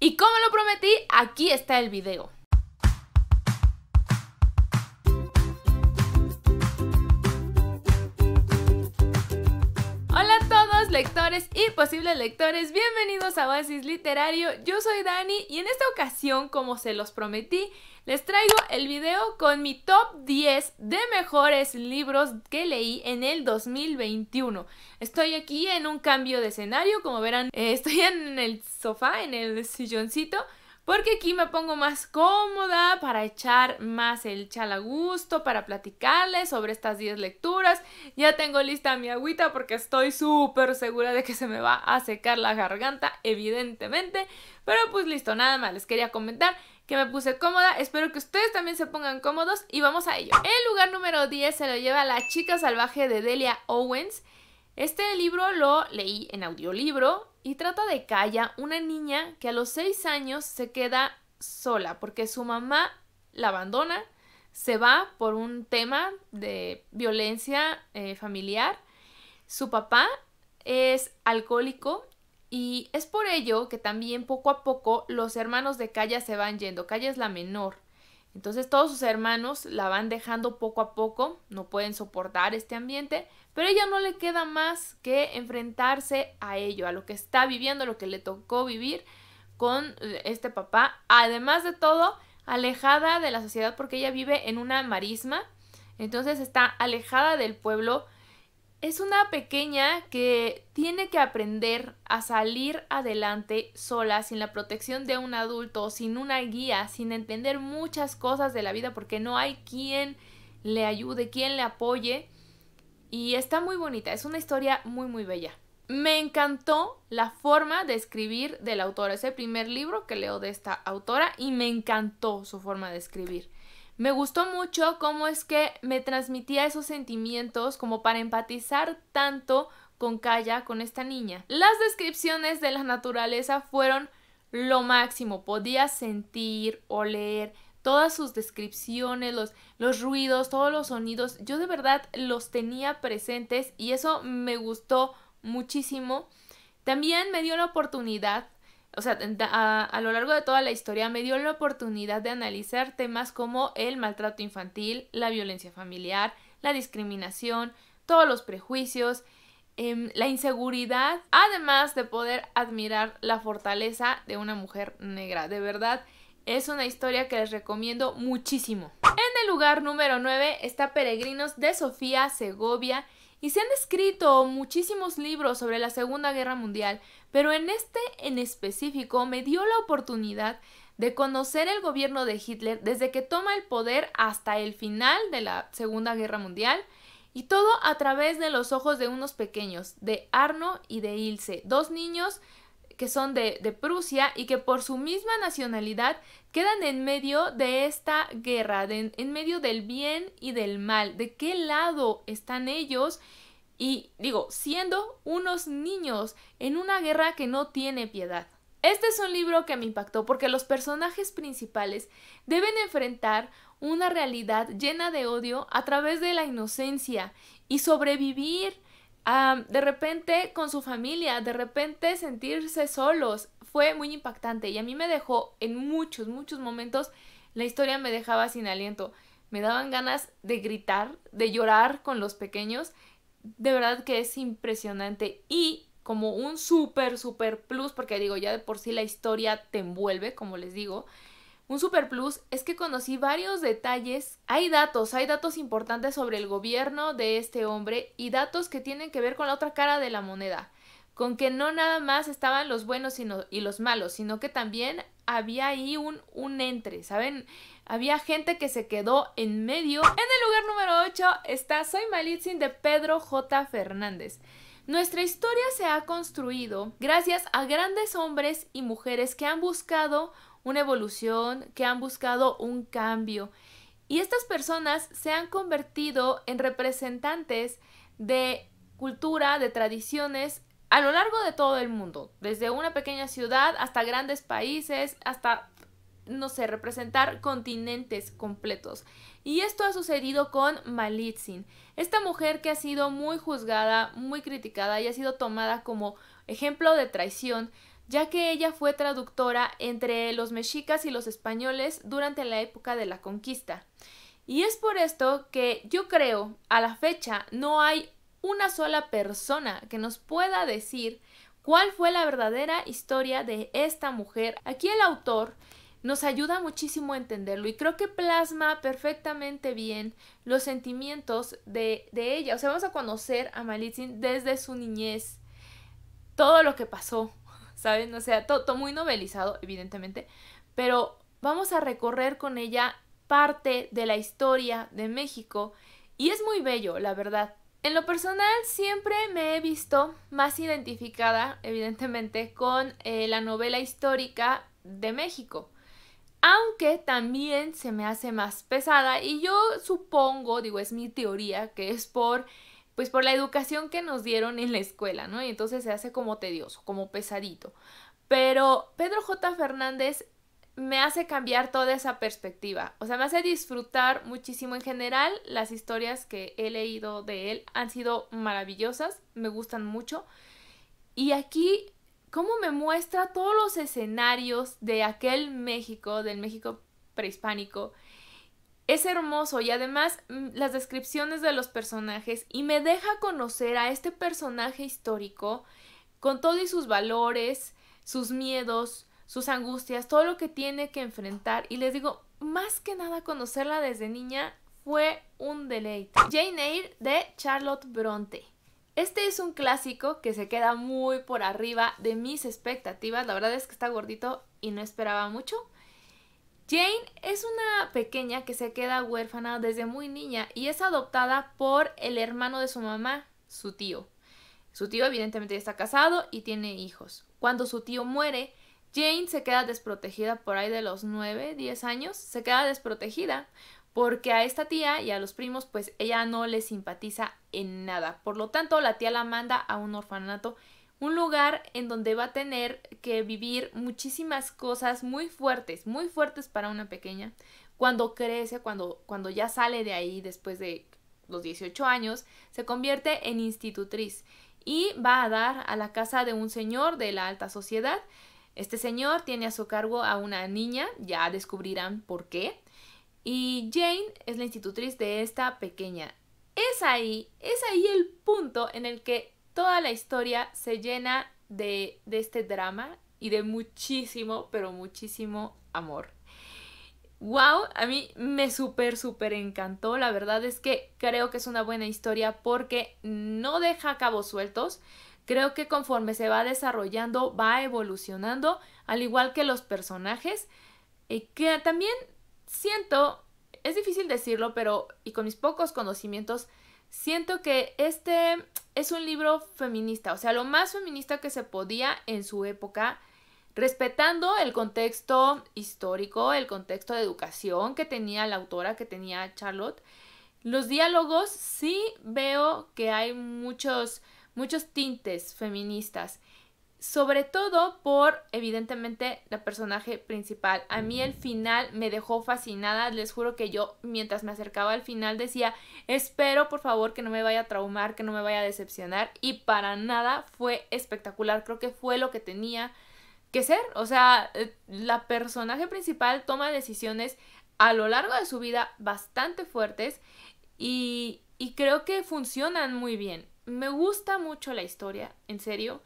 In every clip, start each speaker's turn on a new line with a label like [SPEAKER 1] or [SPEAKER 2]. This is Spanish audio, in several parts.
[SPEAKER 1] Y como lo prometí, aquí está el video. lectores y posibles lectores, bienvenidos a Oasis Literario. Yo soy Dani y en esta ocasión, como se los prometí, les traigo el video con mi top 10 de mejores libros que leí en el 2021. Estoy aquí en un cambio de escenario, como verán, eh, estoy en el sofá, en el silloncito porque aquí me pongo más cómoda para echar más el chal a gusto, para platicarles sobre estas 10 lecturas. Ya tengo lista mi agüita porque estoy súper segura de que se me va a secar la garganta, evidentemente. Pero pues listo, nada más, les quería comentar que me puse cómoda, espero que ustedes también se pongan cómodos y vamos a ello. El lugar número 10 se lo lleva La chica salvaje de Delia Owens. Este libro lo leí en audiolibro y trata de Kaya, una niña que a los seis años se queda sola porque su mamá la abandona, se va por un tema de violencia eh, familiar, su papá es alcohólico y es por ello que también poco a poco los hermanos de Kaya se van yendo. Kaya es la menor. Entonces todos sus hermanos la van dejando poco a poco, no pueden soportar este ambiente, pero ella no le queda más que enfrentarse a ello, a lo que está viviendo, a lo que le tocó vivir con eh, este papá. Además de todo, alejada de la sociedad porque ella vive en una marisma, entonces está alejada del pueblo, es una pequeña que tiene que aprender a salir adelante sola, sin la protección de un adulto, sin una guía, sin entender muchas cosas de la vida, porque no hay quien le ayude, quien le apoye. Y está muy bonita, es una historia muy, muy bella. Me encantó la forma de escribir del autor. Es el primer libro que leo de esta autora y me encantó su forma de escribir. Me gustó mucho cómo es que me transmitía esos sentimientos como para empatizar tanto con Kaya, con esta niña. Las descripciones de la naturaleza fueron lo máximo. Podía sentir, o leer todas sus descripciones, los, los ruidos, todos los sonidos. Yo de verdad los tenía presentes y eso me gustó muchísimo. También me dio la oportunidad o sea, a, lo largo de toda la historia me dio la oportunidad de analizar temas como el maltrato infantil, la violencia familiar, la discriminación, todos los prejuicios, em, la inseguridad, además de poder admirar la fortaleza de una mujer negra. De verdad, es una historia que les recomiendo muchísimo. En el lugar número 9 está Peregrinos de Sofía Segovia y se han escrito muchísimos libros sobre la Segunda Guerra Mundial, pero en este en específico me dio la oportunidad de conocer el gobierno de Hitler desde que toma el poder hasta el final de la Segunda Guerra Mundial, y todo a través de los ojos de unos pequeños, de Arno y de Ilse, dos niños que son de, de, Prusia y que por su misma nacionalidad quedan en medio de esta guerra, en medio del bien y del mal, de qué lado están ellos y digo, siendo unos niños en una guerra que no tiene piedad. Este es un libro que me impactó porque los personajes principales deben enfrentar una realidad llena de odio a través de la inocencia y sobrevivir de repente con su familia, de repente sentirse solos, fue muy impactante y a mí me dejó en muchos, muchos momentos, la historia me dejaba sin aliento, me daban ganas de gritar, de llorar con los pequeños, de verdad que es impresionante y como un súper, súper plus, porque digo, ya de por sí la historia te envuelve, como les digo, un super plus es que conocí varios detalles. Hay datos, hay datos importantes sobre el gobierno de este hombre y datos que tienen que ver con la otra cara de la moneda. Con que no nada más estaban los buenos y los malos, sino que también había ahí un, un entre, ¿saben? Había gente que se quedó en medio. En el lugar número 8 está Soy Malitzin de Pedro J. Fernández. Nuestra historia se ha construido gracias a grandes hombres y mujeres que han buscado una evolución, que han buscado un cambio. Y estas personas se han convertido en representantes de cultura, de tradiciones a lo largo de todo el mundo, desde una pequeña ciudad hasta grandes países, hasta, no sé, representar continentes completos. Y esto ha sucedido con Malitzin, esta mujer que ha sido muy juzgada, muy criticada y ha sido tomada como ejemplo de traición, ya que ella fue traductora entre los mexicas y los españoles durante la época de la conquista. Y es por esto que yo creo, a la fecha, no hay una sola persona que nos pueda decir cuál fue la verdadera historia de esta mujer. Aquí el autor nos ayuda muchísimo a entenderlo y creo que plasma perfectamente bien los sentimientos de, ella. O sea, vamos a conocer a Malitzin desde su niñez, todo lo que pasó, ¿saben? O sea, todo, muy novelizado, evidentemente, pero vamos a recorrer con ella parte de la historia de México y es muy bello, la verdad. En lo personal siempre me he visto más identificada, evidentemente, con eh, la novela histórica de México. Aunque también se me hace más pesada y yo supongo, digo, es mi teoría, que es por pues por la educación que nos dieron en la escuela, ¿no? Y entonces se hace como tedioso, como pesadito. Pero Pedro J. Fernández me hace cambiar toda esa perspectiva. O sea, me hace disfrutar muchísimo. En general, las historias que he leído de él han sido maravillosas, me gustan mucho. Y aquí, cómo me muestra todos los escenarios de aquel México, del México prehispánico, es hermoso y además mm, las descripciones de los personajes y me deja conocer a este personaje histórico con todos sus valores, sus miedos, sus angustias, todo lo que tiene que enfrentar y les digo, más que nada conocerla desde niña fue un deleite. Jane Eyre de Charlotte Bronte. Este es un clásico que se queda muy por arriba de mis expectativas. La verdad es que está gordito y no esperaba mucho. Jane es una pequeña que se queda huérfana desde muy niña y es adoptada por el hermano de su mamá, su tío. Su tío evidentemente está casado y tiene hijos. Cuando su tío muere, Jane se queda desprotegida por ahí de los 9, 10 años, se queda desprotegida porque a esta tía y a los primos pues ella no le simpatiza en nada. Por lo tanto, la tía la manda a un orfanato un lugar en donde va a tener que vivir muchísimas cosas muy fuertes, muy fuertes para una pequeña, cuando crece, cuando, cuando ya sale de ahí después de los 18 años, se convierte en institutriz y va a dar a la casa de un señor de la alta sociedad. Este señor tiene a su cargo a una niña, ya descubrirán por qué. Y Jane es la institutriz de esta pequeña. Es ahí, es ahí el punto en el que Toda la historia se llena de, este drama y de muchísimo, pero muchísimo amor. ¡Wow! A mí me súper, súper encantó. La verdad es que creo que es una buena historia porque no deja cabos sueltos. Creo que conforme se va desarrollando, va evolucionando, al igual que los personajes. Y que también siento, es difícil decirlo, pero y con mis pocos conocimientos, siento que este es un libro feminista, o sea, lo más feminista que se podía en su época, respetando el contexto histórico, el contexto de educación que tenía la autora, que tenía Charlotte. Los diálogos sí veo que hay muchos, muchos tintes feministas sobre todo por, evidentemente, la personaje principal. A mí el final me dejó fascinada, les juro que yo mientras me acercaba al final decía, espero por favor que no me vaya a traumar, que no me vaya a decepcionar, y para nada fue espectacular, creo que fue lo que tenía que ser, o sea, eh, la personaje principal toma decisiones a lo largo de su vida bastante fuertes y, y creo que funcionan muy bien. Me gusta mucho la historia, en serio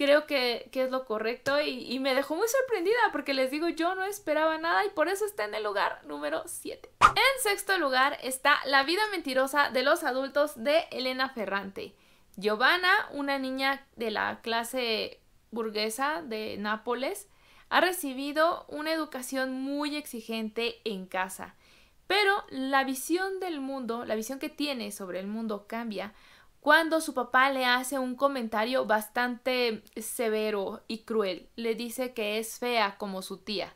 [SPEAKER 1] creo que, es lo correcto y, y, me dejó muy sorprendida porque les digo, yo no esperaba nada y por eso está en el lugar número 7. En sexto lugar está La vida mentirosa de los adultos de Elena Ferrante. Giovanna, una niña de la clase burguesa de Nápoles, ha recibido una educación muy exigente en casa. Pero la visión del mundo, la visión que tiene sobre el mundo cambia cuando su papá le hace un comentario bastante severo y cruel. Le dice que es fea como su tía,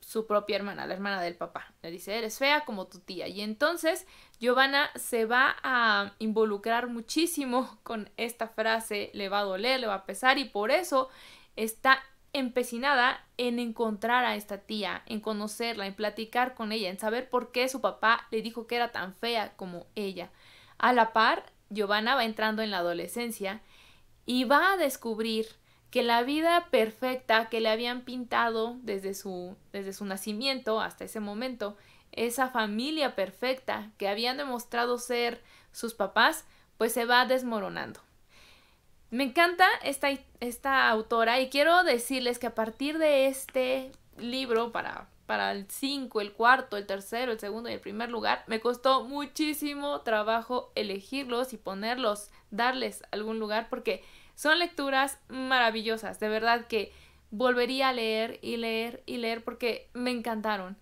[SPEAKER 1] su propia hermana, la hermana del papá. Le dice, eres fea como tu tía. Y entonces Giovanna se va a involucrar muchísimo con esta frase, le va a doler, le va a pesar y por eso está empecinada en encontrar a esta tía, en conocerla, en platicar con ella, en saber por qué su papá le dijo que era tan fea como ella. A la par, Giovanna va entrando en la adolescencia y va a descubrir que la vida perfecta que le habían pintado desde su, desde su nacimiento hasta ese momento, esa familia perfecta que habían demostrado ser sus papás, pues se va desmoronando. Me encanta esta, esta autora y quiero decirles que a partir de este libro para para el 5, el cuarto, el tercero, el segundo y el primer lugar, me costó muchísimo trabajo elegirlos y ponerlos, darles algún lugar, porque son lecturas maravillosas, de verdad que volvería a leer y leer y leer porque me encantaron.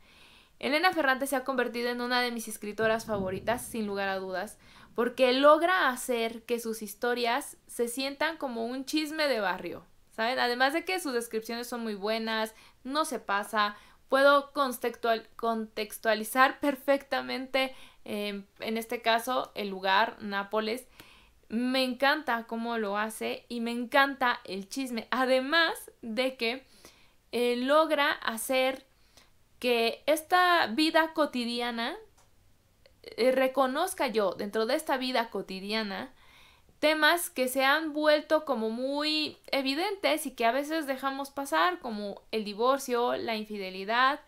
[SPEAKER 1] Elena Ferrante se ha convertido en una de mis escritoras favoritas, sin lugar a dudas, porque logra hacer que sus historias se sientan como un chisme de barrio, ¿saben? Además de que sus descripciones son muy buenas, no se pasa, puedo contextual, contextualizar perfectamente, em, en este caso, el lugar, Nápoles. Me encanta cómo lo hace y me encanta el chisme. Además de que eh, logra hacer que esta vida cotidiana eh, reconozca yo dentro de esta vida cotidiana temas que se han vuelto como muy evidentes y que a veces dejamos pasar, como el divorcio, la infidelidad,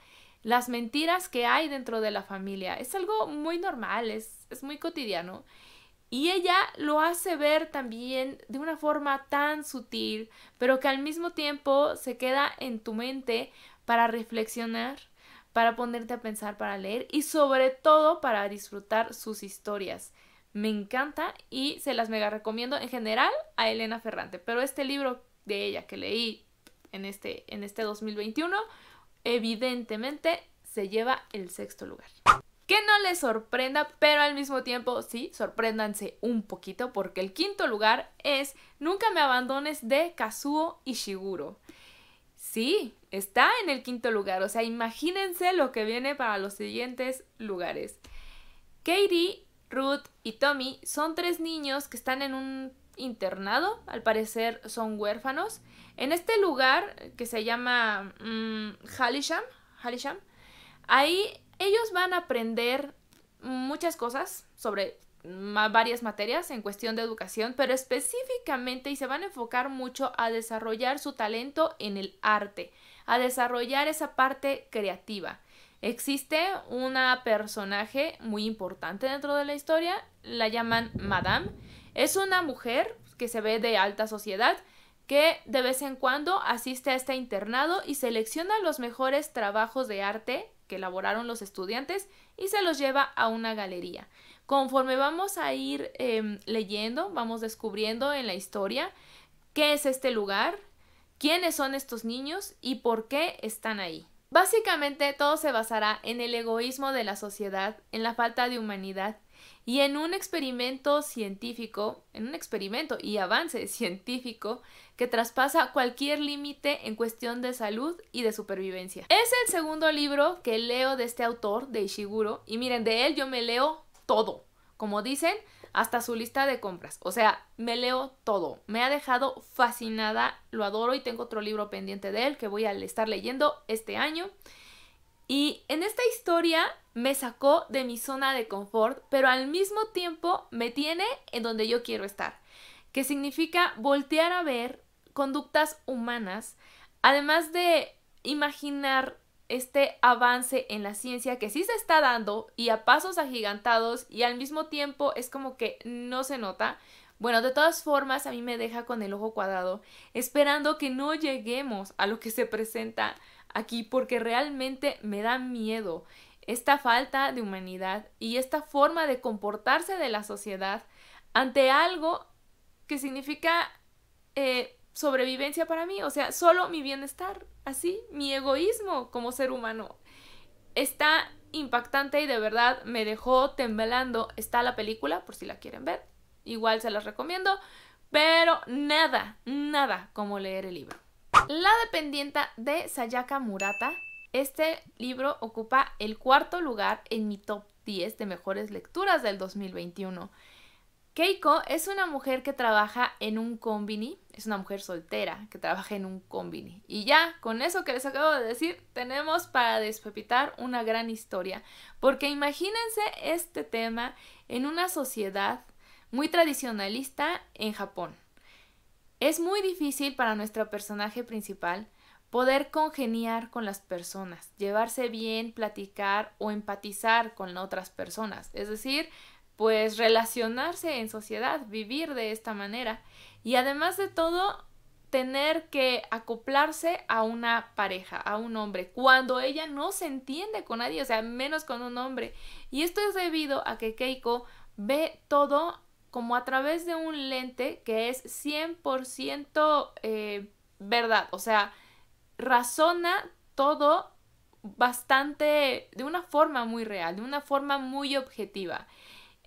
[SPEAKER 1] las mentiras que hay dentro de la familia. Es algo muy normal, es, es muy cotidiano. Y ella lo hace ver también de una forma tan sutil, pero que al mismo tiempo se queda en tu mente para reflexionar, para ponerte a pensar, para leer y sobre todo para disfrutar sus historias. Me encanta y se las mega recomiendo en general a Elena Ferrante. Pero este libro de ella que leí en este, en este 2021, evidentemente se lleva el sexto lugar. Que no les sorprenda, pero al mismo tiempo sí, sorpréndanse un poquito porque el quinto lugar es Nunca me abandones de Kazuo Ishiguro. Sí, está en el quinto lugar, o sea, imagínense lo que viene para los siguientes lugares. Katie Ruth y Tommy son tres niños que están en un internado, al parecer son huérfanos. En este lugar que se llama mmm, ahí ellos van a aprender muchas cosas sobre varias materias en cuestión de educación, pero específicamente y se van a enfocar mucho a desarrollar su talento en el arte, a desarrollar esa parte creativa. Existe una personaje muy importante dentro de la historia, la llaman Madame. Es una mujer que se ve de alta sociedad que de vez en cuando asiste a este internado y selecciona los mejores trabajos de arte que elaboraron los estudiantes y se los lleva a una galería. Conforme vamos a ir em, leyendo, vamos descubriendo en la historia qué es este lugar, quiénes son estos niños y por qué están ahí. Básicamente todo se basará en el egoísmo de la sociedad, en la falta de humanidad y en un experimento científico, en un experimento y avance científico que traspasa cualquier límite en cuestión de salud y de supervivencia. Es el segundo libro que leo de este autor, de Ishiguro, y miren, de él yo me leo todo. Como dicen, hasta su lista de compras. O sea, me leo todo. Me ha dejado fascinada, lo adoro y tengo otro libro pendiente de él que voy a estar leyendo este año. Y en esta historia me sacó de mi zona de confort, pero al mismo tiempo me tiene en donde yo quiero estar, que significa voltear a ver conductas humanas, además de imaginar este avance en la ciencia que sí se está dando y a pasos agigantados y al mismo tiempo es como que no se nota. Bueno, de todas formas a mí me deja con el ojo cuadrado, esperando que no lleguemos a lo que se presenta aquí porque realmente me da miedo esta falta de humanidad y esta forma de comportarse de la sociedad ante algo que significa eh, sobrevivencia para mí, o sea, solo mi bienestar, así, mi egoísmo como ser humano. Está impactante y de verdad me dejó temblando. Está la película, por si la quieren ver, igual se las recomiendo, pero nada, nada como leer el libro. La dependienta de Sayaka Murata. Este libro ocupa el cuarto lugar en mi top 10 de mejores lecturas del 2021. Keiko es una mujer que trabaja en un combini, es una mujer soltera que trabaja en un combini. Y ya, con eso que les acabo de decir, tenemos para despepitar una gran historia. Porque imagínense este tema en una sociedad muy tradicionalista en Japón. Es muy difícil para nuestro personaje principal poder congeniar con las personas, llevarse bien, platicar o empatizar con otras personas. Es decir, pues relacionarse en sociedad, vivir de esta manera y además de todo tener que acoplarse a una pareja, a un hombre, cuando ella no se entiende con nadie, o sea, menos con un hombre. Y esto es debido a que Keiko ve todo como a través de un lente que es 100% eh, verdad, o sea, razona todo bastante, de una forma muy real, de una forma muy objetiva.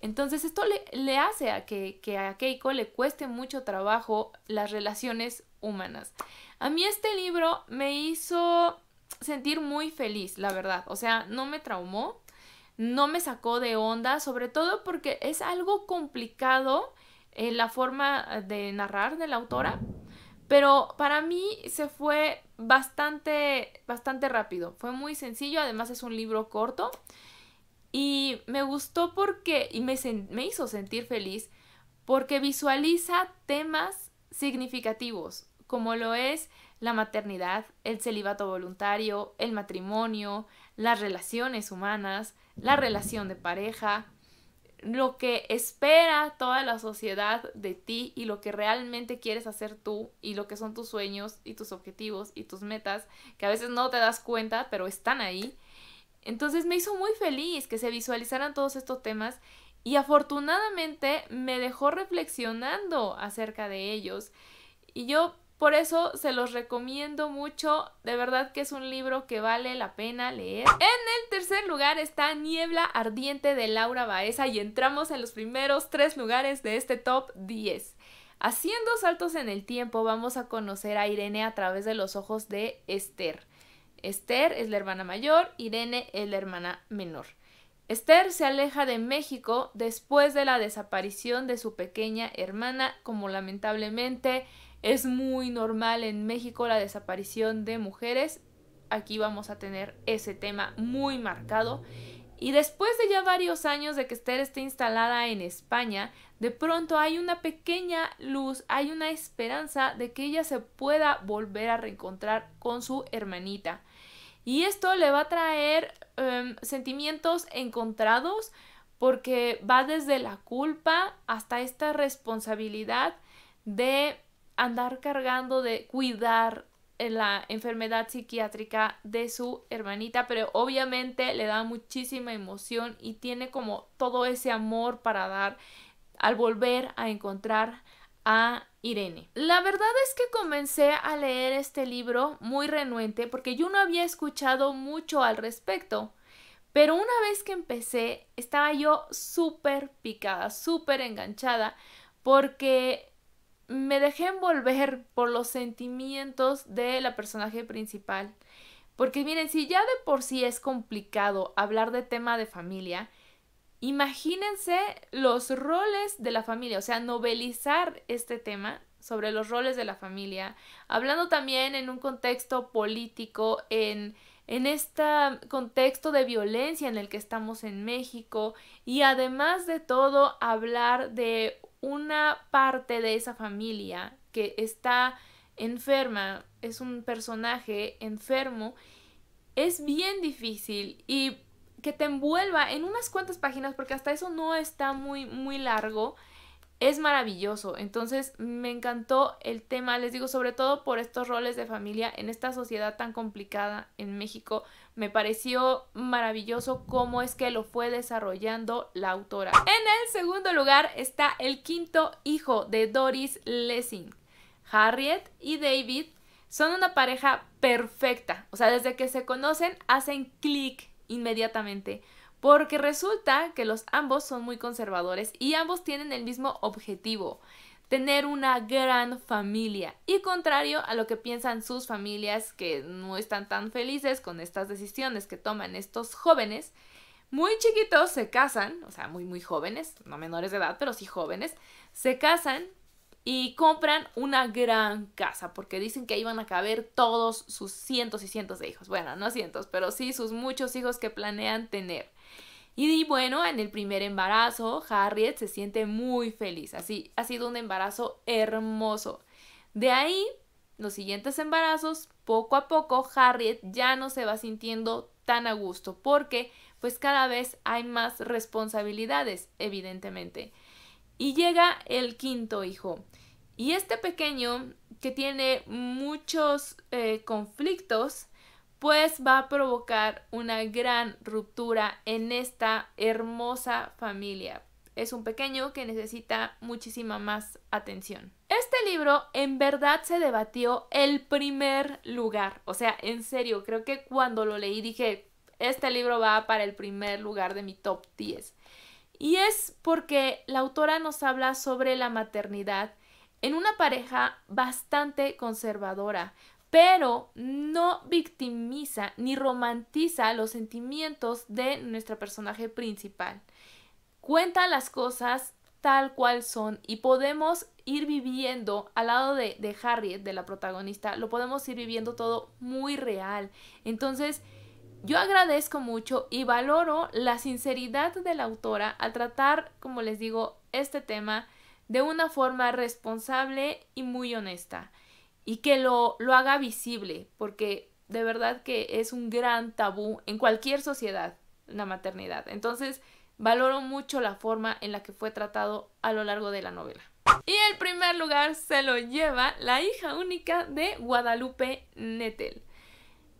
[SPEAKER 1] Entonces esto le, hace a que, a Keiko le cueste mucho trabajo las relaciones humanas. A mí este libro me hizo sentir muy feliz, la verdad. O sea, no me traumó, no me sacó de onda, sobre todo porque es algo complicado en eh, la forma de narrar de la autora, pero para mí se fue bastante, bastante rápido. Fue muy sencillo, además es un libro corto. Y me gustó porque, y me, hizo sentir feliz, porque visualiza temas significativos, como lo es la maternidad, el celibato voluntario, el matrimonio, las relaciones humanas, la relación de pareja, lo que espera toda la sociedad de ti y lo que realmente quieres hacer tú y lo que son tus sueños y tus objetivos y tus metas, que a veces no te das cuenta, pero están ahí. Entonces me hizo muy feliz que se visualizaran todos estos temas y afortunadamente me dejó reflexionando acerca de ellos. Y yo por eso se los recomiendo mucho, de verdad que es un libro que vale la pena leer. En el tercer lugar está Niebla Ardiente de Laura Baeza y entramos en los primeros tres lugares de este top 10. Haciendo saltos en el tiempo vamos a conocer a Irene a través de los ojos de Esther Esther es la hermana mayor, Irene es la hermana menor. Esther se aleja de México después de la desaparición de su pequeña hermana, como lamentablemente es muy normal en México la desaparición de mujeres. Aquí vamos a tener ese tema muy marcado. Y después de ya varios años de que Esther esté instalada en España, de pronto hay una pequeña luz, hay una esperanza de que ella se pueda volver a reencontrar con su hermanita. Y esto le va a traer em, sentimientos encontrados porque va desde la culpa hasta esta responsabilidad de andar cargando, de cuidar eh, la enfermedad psiquiátrica de su hermanita, pero obviamente le da muchísima emoción y tiene como todo ese amor para dar al volver a encontrar a Irene. La verdad es que comencé a leer este libro muy renuente porque yo no había escuchado mucho al respecto. Pero una vez que empecé, estaba yo súper picada, súper enganchada, porque me dejé envolver por los sentimientos de la personaje principal. Porque miren, si ya de por sí es complicado hablar de tema de familia, Imagínense los roles de la familia, o sea, novelizar este tema sobre los roles de la familia, hablando también en un contexto político, en, este contexto de violencia en el que estamos en México y además de todo hablar de una parte de esa familia que está enferma, es un personaje enfermo, es bien difícil y que te envuelva en unas cuantas páginas, porque hasta eso no está muy, muy largo, es maravilloso. Entonces me encantó el tema, les digo, sobre todo por estos roles de familia en esta sociedad tan complicada en México. Me pareció maravilloso cómo es que lo fue desarrollando la autora. En el segundo lugar está El quinto hijo de Doris Lessing. Harriet y David son una pareja perfecta. O sea, desde que se conocen hacen clic inmediatamente, porque resulta que los ambos son muy conservadores y ambos tienen el mismo objetivo, tener una gran familia. Y contrario a lo que piensan sus familias que no están tan felices con estas decisiones que toman estos jóvenes, muy chiquitos se casan, o sea, muy muy jóvenes, no menores de edad, pero sí jóvenes, se casan y compran una gran casa porque dicen que iban a caber todos sus cientos y cientos de hijos. Bueno, no cientos, pero sí sus muchos hijos que planean tener. Y, y bueno, en el primer embarazo, Harriet se siente muy feliz. Así ha sido un embarazo hermoso. De ahí, los siguientes embarazos, poco a poco, Harriet ya no se va sintiendo tan a gusto porque pues cada vez hay más responsabilidades, evidentemente. Y llega el quinto hijo. Y este pequeño, que tiene muchos eh, conflictos, pues va a provocar una gran ruptura en esta hermosa familia. Es un pequeño que necesita muchísima más atención. Este libro en verdad se debatió el primer lugar. O sea, en serio, creo que cuando lo leí dije, este libro va para el primer lugar de mi top 10. Y es porque la autora nos habla sobre la maternidad en una pareja bastante conservadora, pero no victimiza ni romantiza los sentimientos de nuestra personaje principal. Cuenta las cosas tal cual son y podemos ir viviendo al lado de, de Harriet, de la protagonista, lo podemos ir viviendo todo muy real. Entonces, yo agradezco mucho y valoro la sinceridad de la autora al tratar, como les digo, este tema de una forma responsable y muy honesta y que lo, lo haga visible, porque de verdad que es un gran tabú en cualquier sociedad la maternidad. Entonces, valoro mucho la forma en la que fue tratado a lo largo de la novela. Y el primer lugar se lo lleva la hija única de Guadalupe Nettel.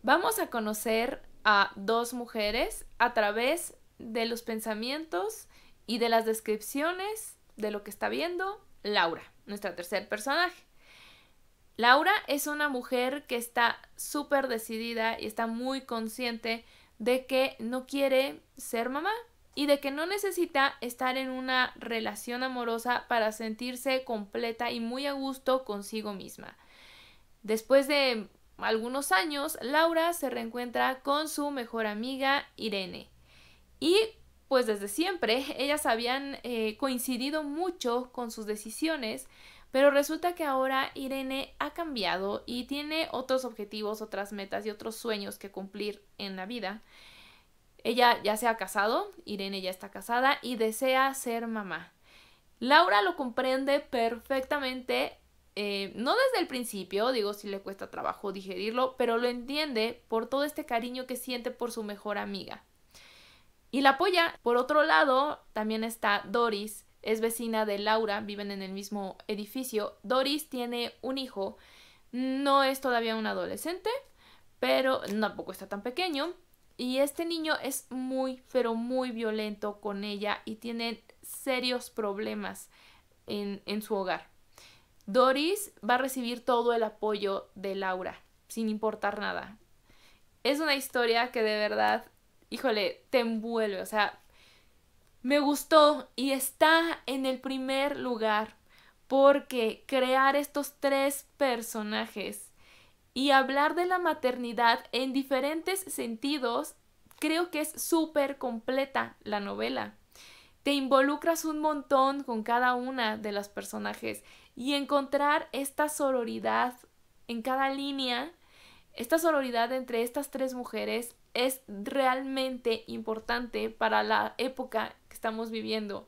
[SPEAKER 1] Vamos a conocer a dos mujeres a través de los pensamientos y de las descripciones de lo que está viendo Laura, nuestra tercer personaje. Laura es una mujer que está súper decidida y está muy consciente de que no quiere ser mamá y de que no necesita estar en una relación amorosa para sentirse completa y muy a gusto consigo misma. Después de algunos años, Laura se reencuentra con su mejor amiga Irene. Y pues desde siempre ellas habían eh, coincidido mucho con sus decisiones, pero resulta que ahora Irene ha cambiado y tiene otros objetivos, otras metas y otros sueños que cumplir en la vida. Ella ya se ha casado, Irene ya está casada y desea ser mamá. Laura lo comprende perfectamente eh, no desde el principio, digo, si le cuesta trabajo digerirlo, pero lo entiende por todo este cariño que siente por su mejor amiga. Y la apoya. Por otro lado, también está Doris, es vecina de Laura, viven en el mismo edificio. Doris tiene un hijo, no es todavía un adolescente, pero tampoco está tan pequeño. Y este niño es muy, pero muy violento con ella y tiene serios problemas en su hogar. Doris va a recibir todo el apoyo de Laura, sin importar nada. Es una historia que de verdad, híjole, te envuelve, o sea, me gustó y está en el primer lugar porque crear estos tres personajes y hablar de la maternidad en diferentes sentidos, creo que es súper completa la novela. Te involucras un montón con cada una de los personajes y encontrar esta sororidad en cada línea, esta sororidad entre estas tres mujeres es realmente importante para la época que estamos viviendo.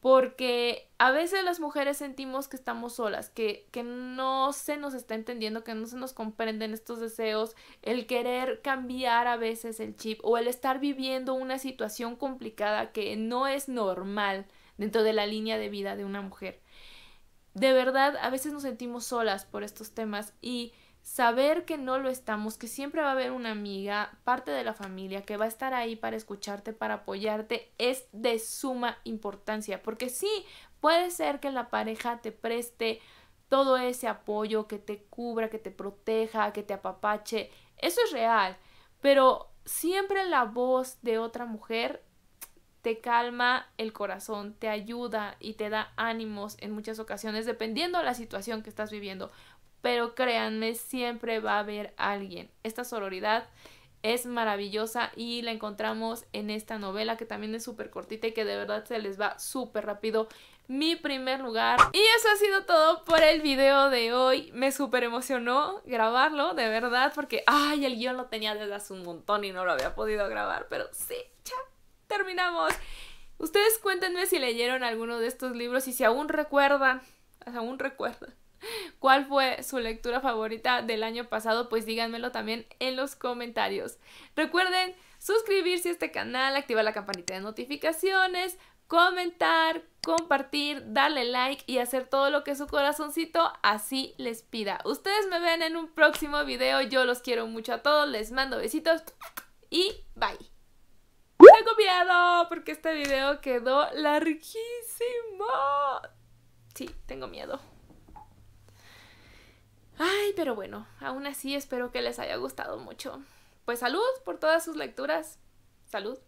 [SPEAKER 1] Porque a veces las mujeres sentimos que estamos solas, que, que no se nos está entendiendo, que no se nos comprenden estos deseos, el querer cambiar a veces el chip o el estar viviendo una situación complicada que no es normal dentro de la línea de vida de una mujer de verdad a veces nos sentimos solas por estos temas y saber que no lo estamos, que siempre va a haber una amiga, parte de la familia, que va a estar ahí para escucharte, para apoyarte, es de suma importancia, porque sí, puede ser que la pareja te preste todo ese apoyo, que te cubra, que te proteja, que te apapache, eso es real, pero siempre la voz de otra mujer te calma el corazón, te ayuda y te da ánimos en muchas ocasiones, dependiendo de la situación que estás viviendo. Pero créanme, siempre va a haber alguien. Esta sororidad es maravillosa y la encontramos en esta novela que también es súper cortita y que de verdad se les va súper rápido mi primer lugar. Y eso ha sido todo por el video de hoy. Me súper emocionó grabarlo, de verdad, porque, ay, el guión lo tenía desde hace un montón y no lo había podido grabar, pero sí, terminamos. Ustedes cuéntenme si leyeron alguno de estos libros y si aún recuerdan, aún recuerdan cuál fue su lectura favorita del año pasado, pues díganmelo también en los comentarios. Recuerden suscribirse a este canal, activar la campanita de notificaciones, comentar, compartir, darle like y hacer todo lo que su corazoncito así les pida. Ustedes me ven en un próximo video, yo los quiero mucho a todos, les mando besitos y bye. Tengo miedo porque este video quedó larguísimo. Sí, tengo miedo. Ay, pero bueno, aún así espero que les haya gustado mucho. Pues salud por todas sus lecturas. Salud.